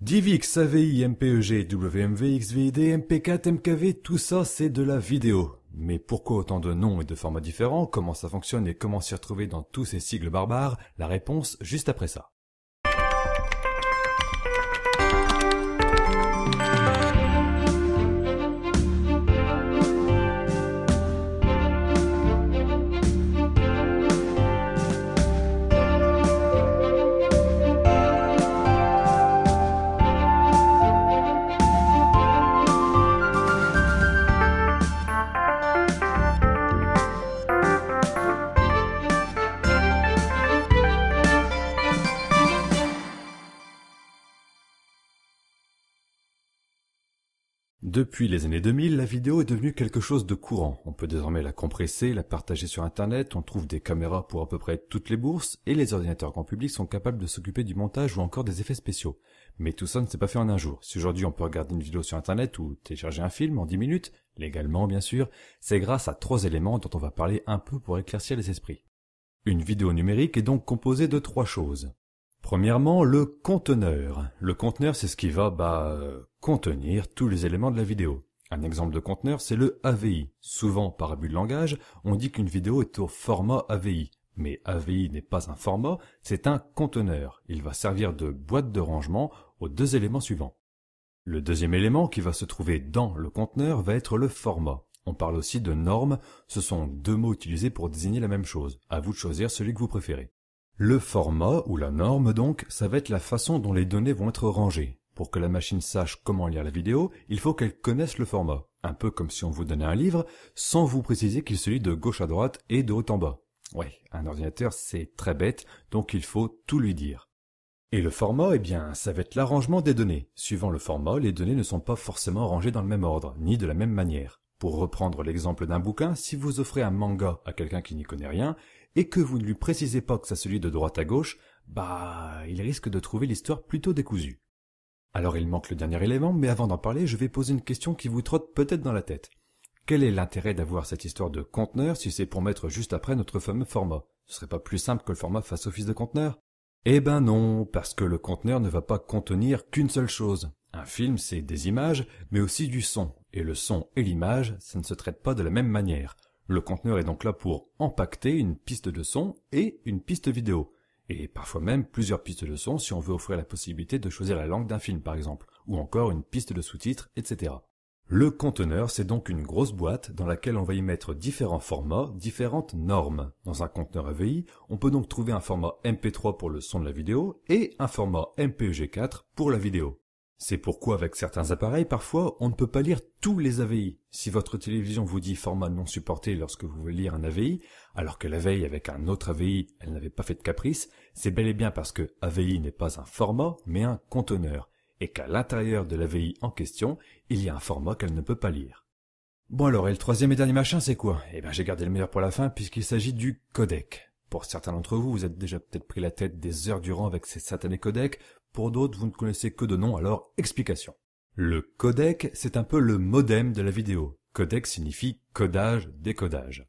DivX, AVI, MPEG, WMV, XVID, MP4, MKV, tout ça c'est de la vidéo. Mais pourquoi autant de noms et de formats différents, comment ça fonctionne et comment s'y retrouver dans tous ces sigles barbares La réponse juste après ça. Depuis les années 2000, la vidéo est devenue quelque chose de courant. On peut désormais la compresser, la partager sur Internet, on trouve des caméras pour à peu près toutes les bourses, et les ordinateurs grand public sont capables de s'occuper du montage ou encore des effets spéciaux. Mais tout ça ne s'est pas fait en un jour. Si aujourd'hui on peut regarder une vidéo sur Internet ou télécharger un film en 10 minutes, légalement bien sûr, c'est grâce à trois éléments dont on va parler un peu pour éclaircir les esprits. Une vidéo numérique est donc composée de trois choses. Premièrement, le conteneur. Le conteneur, c'est ce qui va bah, contenir tous les éléments de la vidéo. Un exemple de conteneur, c'est le AVI. Souvent, par abus de langage, on dit qu'une vidéo est au format AVI. Mais AVI n'est pas un format, c'est un conteneur. Il va servir de boîte de rangement aux deux éléments suivants. Le deuxième élément qui va se trouver dans le conteneur va être le format. On parle aussi de normes, ce sont deux mots utilisés pour désigner la même chose. À vous de choisir celui que vous préférez. Le format, ou la norme donc, ça va être la façon dont les données vont être rangées. Pour que la machine sache comment lire la vidéo, il faut qu'elle connaisse le format. Un peu comme si on vous donnait un livre, sans vous préciser qu'il se lit de gauche à droite et de haut en bas. Ouais, un ordinateur c'est très bête, donc il faut tout lui dire. Et le format, eh bien, ça va être l'arrangement des données. Suivant le format, les données ne sont pas forcément rangées dans le même ordre, ni de la même manière. Pour reprendre l'exemple d'un bouquin, si vous offrez un manga à quelqu'un qui n'y connaît rien, et que vous ne lui précisez pas que ça se de droite à gauche, bah, il risque de trouver l'histoire plutôt décousue. Alors il manque le dernier élément, mais avant d'en parler, je vais poser une question qui vous trotte peut-être dans la tête. Quel est l'intérêt d'avoir cette histoire de conteneur si c'est pour mettre juste après notre fameux format Ce serait pas plus simple que le format fasse office de conteneur Eh ben non, parce que le conteneur ne va pas contenir qu'une seule chose. Un film, c'est des images, mais aussi du son, et le son et l'image, ça ne se traite pas de la même manière. Le conteneur est donc là pour empacter une piste de son et une piste vidéo, et parfois même plusieurs pistes de son si on veut offrir la possibilité de choisir la langue d'un film par exemple, ou encore une piste de sous-titres, etc. Le conteneur, c'est donc une grosse boîte dans laquelle on va y mettre différents formats, différentes normes. Dans un conteneur AVI, on peut donc trouver un format MP3 pour le son de la vidéo et un format MPEG4 pour la vidéo. C'est pourquoi avec certains appareils, parfois, on ne peut pas lire tous les AVI. Si votre télévision vous dit format non supporté lorsque vous voulez lire un AVI, alors que la veille avec un autre AVI, elle n'avait pas fait de caprice, c'est bel et bien parce que AVI n'est pas un format, mais un conteneur, et qu'à l'intérieur de l'AVI en question, il y a un format qu'elle ne peut pas lire. Bon alors, et le troisième et dernier machin, c'est quoi Eh bien j'ai gardé le meilleur pour la fin puisqu'il s'agit du codec. Pour certains d'entre vous, vous êtes déjà peut-être pris la tête des heures durant avec ces satanés codecs. Pour d'autres, vous ne connaissez que de nom, alors explication. Le codec, c'est un peu le modem de la vidéo. Codec signifie codage, décodage.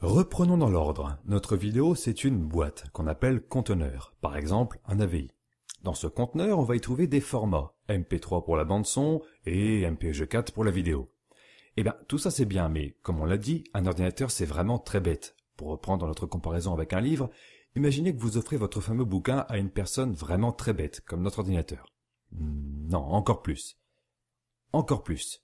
Reprenons dans l'ordre. Notre vidéo, c'est une boîte qu'on appelle conteneur, par exemple un AVI. Dans ce conteneur, on va y trouver des formats, MP3 pour la bande son et MPG4 pour la vidéo. Eh bien, tout ça c'est bien, mais comme on l'a dit, un ordinateur c'est vraiment très bête. Pour reprendre notre comparaison avec un livre, Imaginez que vous offrez votre fameux bouquin à une personne vraiment très bête, comme notre ordinateur. Hmm, non, encore plus. Encore plus.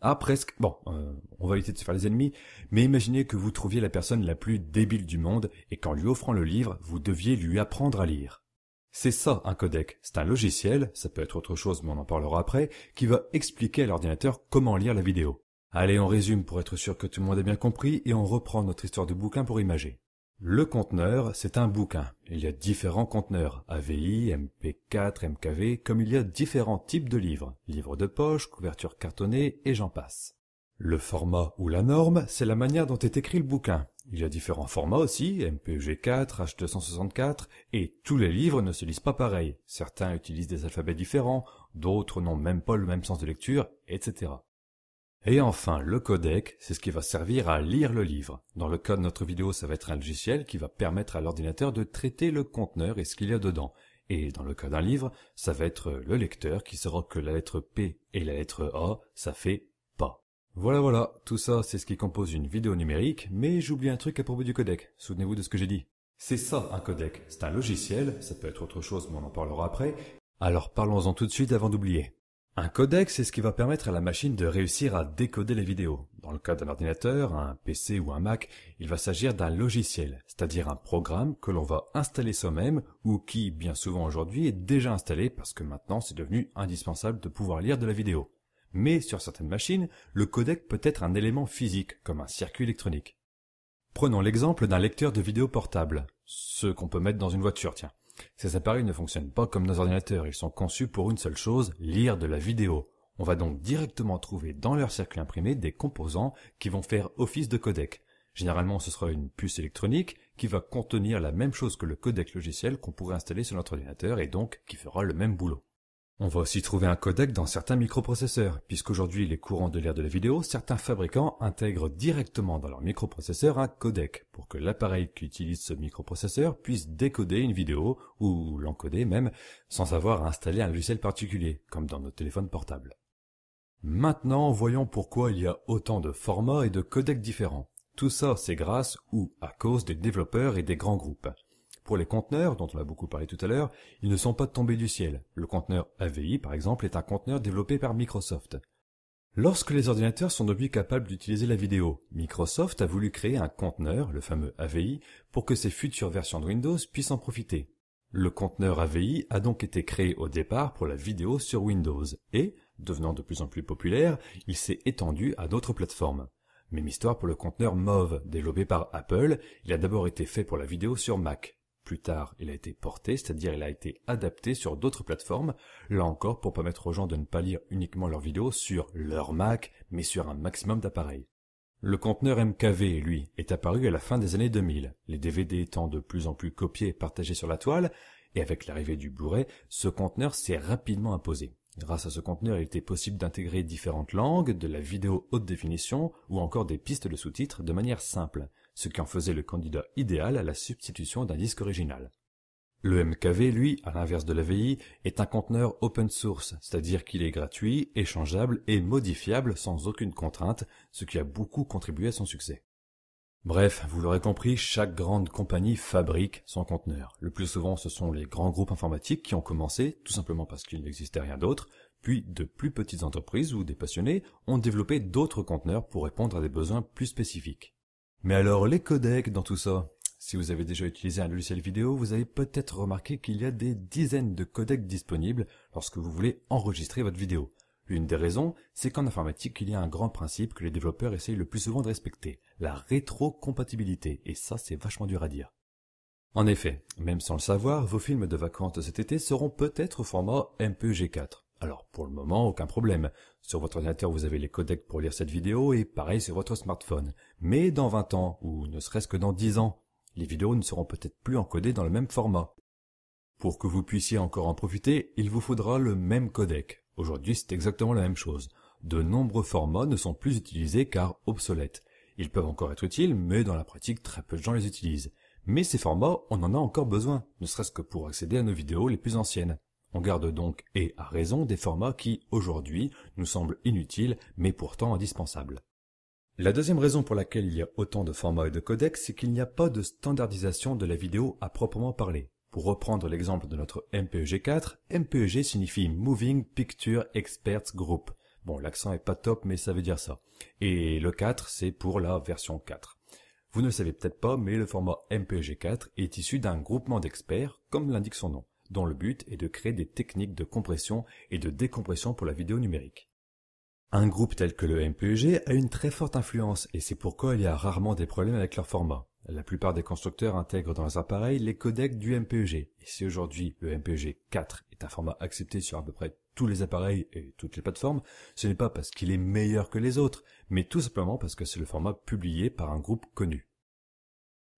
Ah, presque. Bon, euh, on va éviter de se faire les ennemis, mais imaginez que vous trouviez la personne la plus débile du monde et qu'en lui offrant le livre, vous deviez lui apprendre à lire. C'est ça un codec, c'est un logiciel, ça peut être autre chose mais on en parlera après, qui va expliquer à l'ordinateur comment lire la vidéo. Allez, on résume pour être sûr que tout le monde a bien compris et on reprend notre histoire de bouquin pour imager. Le conteneur, c'est un bouquin. Il y a différents conteneurs, AVI, MP4, MKV, comme il y a différents types de livres, livres de poche, couverture cartonnée, et j'en passe. Le format ou la norme, c'est la manière dont est écrit le bouquin. Il y a différents formats aussi, MPG4, H264, et tous les livres ne se lisent pas pareil. Certains utilisent des alphabets différents, d'autres n'ont même pas le même sens de lecture, etc. Et enfin, le codec, c'est ce qui va servir à lire le livre. Dans le cas de notre vidéo, ça va être un logiciel qui va permettre à l'ordinateur de traiter le conteneur et ce qu'il y a dedans. Et dans le cas d'un livre, ça va être le lecteur qui saura que la lettre P et la lettre A, ça fait pas. Voilà voilà, tout ça c'est ce qui compose une vidéo numérique, mais j'oublie un truc à propos du codec, souvenez-vous de ce que j'ai dit. C'est ça un codec, c'est un logiciel, ça peut être autre chose mais on en parlera après, alors parlons-en tout de suite avant d'oublier. Un codec, c'est ce qui va permettre à la machine de réussir à décoder les vidéos. Dans le cas d'un ordinateur, un PC ou un Mac, il va s'agir d'un logiciel, c'est-à-dire un programme que l'on va installer soi-même ou qui, bien souvent aujourd'hui, est déjà installé parce que maintenant c'est devenu indispensable de pouvoir lire de la vidéo. Mais sur certaines machines, le codec peut être un élément physique, comme un circuit électronique. Prenons l'exemple d'un lecteur de vidéo portable, ce qu'on peut mettre dans une voiture, tiens. Ces appareils ne fonctionnent pas comme nos ordinateurs, ils sont conçus pour une seule chose, lire de la vidéo. On va donc directement trouver dans leur cercle imprimé des composants qui vont faire office de codec. Généralement, ce sera une puce électronique qui va contenir la même chose que le codec logiciel qu'on pourrait installer sur notre ordinateur et donc qui fera le même boulot. On va aussi trouver un codec dans certains microprocesseurs, puisqu'aujourd'hui les courants de l'ère de la vidéo, certains fabricants intègrent directement dans leur microprocesseur un codec, pour que l'appareil qui utilise ce microprocesseur puisse décoder une vidéo, ou l'encoder même, sans avoir à installer un logiciel particulier, comme dans nos téléphones portables. Maintenant, voyons pourquoi il y a autant de formats et de codecs différents. Tout ça, c'est grâce ou à cause des développeurs et des grands groupes. Pour les conteneurs, dont on a beaucoup parlé tout à l'heure, ils ne sont pas tombés du ciel. Le conteneur AVI, par exemple, est un conteneur développé par Microsoft. Lorsque les ordinateurs sont devenus capables d'utiliser la vidéo, Microsoft a voulu créer un conteneur, le fameux AVI, pour que ses futures versions de Windows puissent en profiter. Le conteneur AVI a donc été créé au départ pour la vidéo sur Windows et, devenant de plus en plus populaire, il s'est étendu à d'autres plateformes. Même histoire pour le conteneur MOV, développé par Apple, il a d'abord été fait pour la vidéo sur Mac. Plus tard, il a été porté, c'est-à-dire il a été adapté sur d'autres plateformes, là encore pour permettre aux gens de ne pas lire uniquement leurs vidéos sur leur Mac, mais sur un maximum d'appareils. Le conteneur MKV, lui, est apparu à la fin des années 2000, les DVD étant de plus en plus copiés et partagés sur la toile, et avec l'arrivée du Blu-ray, ce conteneur s'est rapidement imposé. Grâce à ce conteneur, il était possible d'intégrer différentes langues, de la vidéo haute définition ou encore des pistes de sous-titres de manière simple ce qui en faisait le candidat idéal à la substitution d'un disque original. Le MKV, lui, à l'inverse de l'AVI, est un conteneur open source, c'est-à-dire qu'il est gratuit, échangeable et modifiable sans aucune contrainte, ce qui a beaucoup contribué à son succès. Bref, vous l'aurez compris, chaque grande compagnie fabrique son conteneur. Le plus souvent, ce sont les grands groupes informatiques qui ont commencé, tout simplement parce qu'il n'existait rien d'autre, puis de plus petites entreprises ou des passionnés ont développé d'autres conteneurs pour répondre à des besoins plus spécifiques. Mais alors les codecs dans tout ça Si vous avez déjà utilisé un logiciel vidéo, vous avez peut-être remarqué qu'il y a des dizaines de codecs disponibles lorsque vous voulez enregistrer votre vidéo. L'une des raisons, c'est qu'en informatique, il y a un grand principe que les développeurs essayent le plus souvent de respecter, la rétrocompatibilité, et ça c'est vachement dur à dire. En effet, même sans le savoir, vos films de vacances cet été seront peut-être au format MPG4. Alors pour le moment, aucun problème. Sur votre ordinateur, vous avez les codecs pour lire cette vidéo et pareil sur votre smartphone. Mais dans 20 ans, ou ne serait-ce que dans 10 ans, les vidéos ne seront peut-être plus encodées dans le même format. Pour que vous puissiez encore en profiter, il vous faudra le même codec. Aujourd'hui, c'est exactement la même chose. De nombreux formats ne sont plus utilisés car obsolètes. Ils peuvent encore être utiles, mais dans la pratique, très peu de gens les utilisent. Mais ces formats, on en a encore besoin, ne serait-ce que pour accéder à nos vidéos les plus anciennes. On garde donc, et à raison, des formats qui, aujourd'hui, nous semblent inutiles, mais pourtant indispensables. La deuxième raison pour laquelle il y a autant de formats et de codecs, c'est qu'il n'y a pas de standardisation de la vidéo à proprement parler. Pour reprendre l'exemple de notre MPEG-4, MPEG signifie Moving Picture Experts Group. Bon, l'accent est pas top, mais ça veut dire ça. Et le 4, c'est pour la version 4. Vous ne le savez peut-être pas, mais le format MPEG-4 est issu d'un groupement d'experts, comme l'indique son nom dont le but est de créer des techniques de compression et de décompression pour la vidéo numérique. Un groupe tel que le MPEG a une très forte influence et c'est pourquoi il y a rarement des problèmes avec leur format. La plupart des constructeurs intègrent dans leurs appareils les codecs du MPEG. Et si aujourd'hui le MPEG 4 est un format accepté sur à peu près tous les appareils et toutes les plateformes, ce n'est pas parce qu'il est meilleur que les autres, mais tout simplement parce que c'est le format publié par un groupe connu.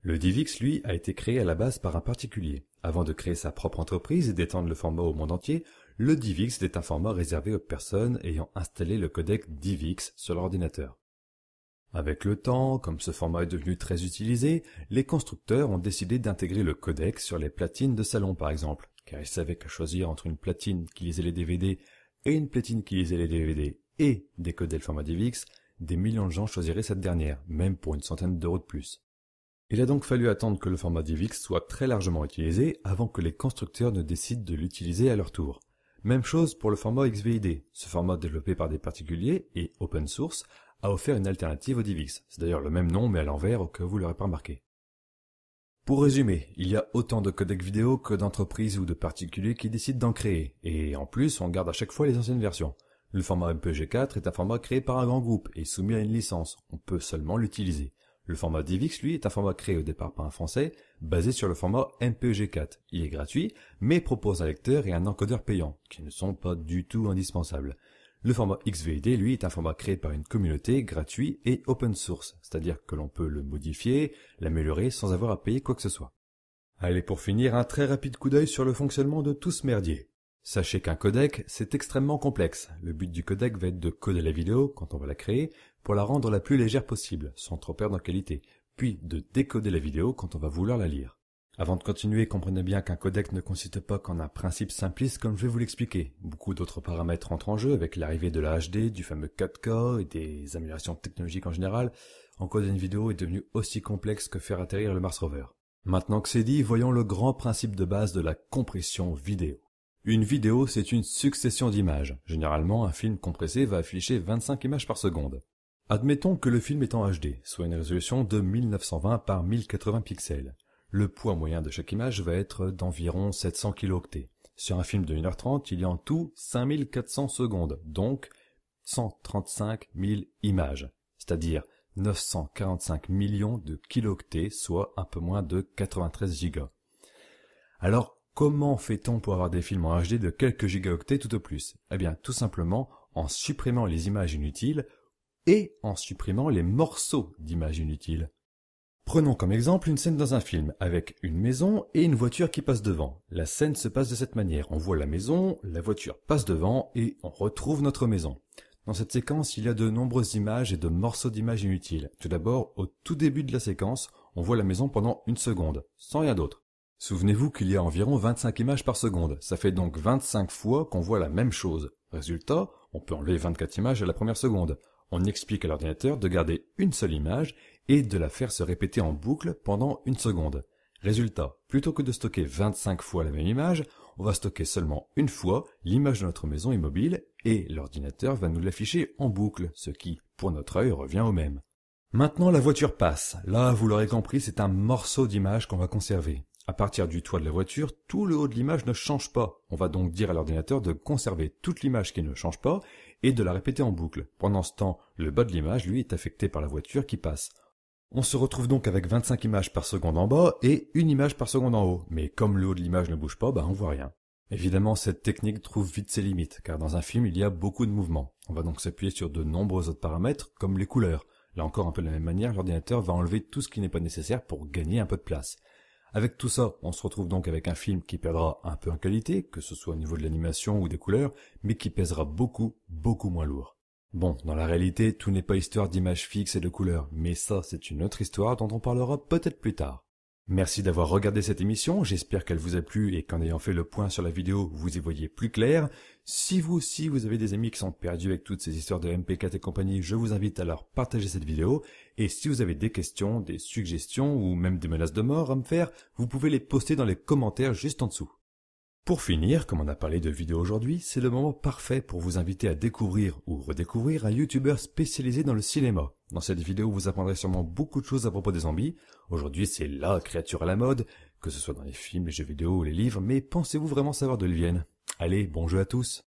Le DivX, lui, a été créé à la base par un particulier. Avant de créer sa propre entreprise et d'étendre le format au monde entier, le DivX est un format réservé aux personnes ayant installé le codec DivX sur l'ordinateur. Avec le temps, comme ce format est devenu très utilisé, les constructeurs ont décidé d'intégrer le codec sur les platines de salon par exemple, car ils savaient que choisir entre une platine qui lisait les DVD et une platine qui lisait les DVD et décoder le format DivX, des millions de gens choisiraient cette dernière, même pour une centaine d'euros de plus. Il a donc fallu attendre que le format DivX soit très largement utilisé avant que les constructeurs ne décident de l'utiliser à leur tour. Même chose pour le format XVID. Ce format développé par des particuliers et open source a offert une alternative au DivX. C'est d'ailleurs le même nom mais à l'envers au cas où vous l'aurez pas remarqué. Pour résumer, il y a autant de codecs vidéo que d'entreprises ou de particuliers qui décident d'en créer, et en plus on garde à chaque fois les anciennes versions. Le format MPG4 est un format créé par un grand groupe et soumis à une licence, on peut seulement l'utiliser. Le format DivX, lui, est un format créé au départ par un Français, basé sur le format MPG4. E Il est gratuit, mais propose un lecteur et un encodeur payant, qui ne sont pas du tout indispensables. Le format XVID, lui, est un format créé par une communauté, gratuit et open source, c'est-à-dire que l'on peut le modifier, l'améliorer sans avoir à payer quoi que ce soit. Allez, pour finir, un très rapide coup d'œil sur le fonctionnement de tout ce merdier. Sachez qu'un codec, c'est extrêmement complexe. Le but du codec va être de coder la vidéo, quand on va la créer, pour la rendre la plus légère possible, sans trop perdre en qualité, puis de décoder la vidéo quand on va vouloir la lire. Avant de continuer, comprenez bien qu'un codec ne consiste pas qu'en un principe simpliste comme je vais vous l'expliquer. Beaucoup d'autres paramètres entrent en jeu avec l'arrivée de la HD, du fameux 4K et des améliorations technologiques en général. Encoder une vidéo est devenu aussi complexe que faire atterrir le Mars Rover. Maintenant que c'est dit, voyons le grand principe de base de la compression vidéo. Une vidéo, c'est une succession d'images. Généralement, un film compressé va afficher 25 images par seconde. Admettons que le film est en HD, soit une résolution de 1920 par 1080 pixels. Le poids moyen de chaque image va être d'environ 700 kilooctets. Sur un film de 1h30, il y a en tout 5400 secondes, donc 135 000 images, c'est-à-dire 945 millions de kilooctets, soit un peu moins de 93 gigas. Alors, Comment fait-on pour avoir des films en HD de quelques gigaoctets tout au plus Eh bien, tout simplement en supprimant les images inutiles et en supprimant les morceaux d'images inutiles. Prenons comme exemple une scène dans un film avec une maison et une voiture qui passe devant. La scène se passe de cette manière. On voit la maison, la voiture passe devant et on retrouve notre maison. Dans cette séquence, il y a de nombreuses images et de morceaux d'images inutiles. Tout d'abord, au tout début de la séquence, on voit la maison pendant une seconde, sans rien d'autre. Souvenez-vous qu'il y a environ 25 images par seconde, ça fait donc 25 fois qu'on voit la même chose. Résultat, on peut enlever 24 images à la première seconde. On explique à l'ordinateur de garder une seule image et de la faire se répéter en boucle pendant une seconde. Résultat, plutôt que de stocker 25 fois la même image, on va stocker seulement une fois l'image de notre maison immobile et l'ordinateur va nous l'afficher en boucle, ce qui, pour notre œil, revient au même. Maintenant, la voiture passe. Là, vous l'aurez compris, c'est un morceau d'image qu'on va conserver. À partir du toit de la voiture, tout le haut de l'image ne change pas. On va donc dire à l'ordinateur de conserver toute l'image qui ne change pas et de la répéter en boucle. Pendant ce temps, le bas de l'image, lui, est affecté par la voiture qui passe. On se retrouve donc avec 25 images par seconde en bas et une image par seconde en haut. Mais comme le haut de l'image ne bouge pas, bah on voit rien. Évidemment, cette technique trouve vite ses limites, car dans un film, il y a beaucoup de mouvements. On va donc s'appuyer sur de nombreux autres paramètres, comme les couleurs. Là encore, un peu de la même manière, l'ordinateur va enlever tout ce qui n'est pas nécessaire pour gagner un peu de place. Avec tout ça, on se retrouve donc avec un film qui perdra un peu en qualité, que ce soit au niveau de l'animation ou des couleurs, mais qui pèsera beaucoup, beaucoup moins lourd. Bon, dans la réalité, tout n'est pas histoire d'images fixes et de couleurs, mais ça c'est une autre histoire dont on parlera peut-être plus tard. Merci d'avoir regardé cette émission, j'espère qu'elle vous a plu et qu'en ayant fait le point sur la vidéo, vous y voyez plus clair. Si vous aussi vous avez des amis qui sont perdus avec toutes ces histoires de MP4 et compagnie, je vous invite à leur partager cette vidéo. Et si vous avez des questions, des suggestions ou même des menaces de mort à me faire, vous pouvez les poster dans les commentaires juste en dessous. Pour finir, comme on a parlé de vidéo aujourd'hui, c'est le moment parfait pour vous inviter à découvrir ou redécouvrir un youtubeur spécialisé dans le cinéma. Dans cette vidéo, vous apprendrez sûrement beaucoup de choses à propos des zombies. Aujourd'hui, c'est LA créature à la mode, que ce soit dans les films, les jeux vidéo ou les livres, mais pensez-vous vraiment savoir d'où ils viennent Allez, bon jeu à tous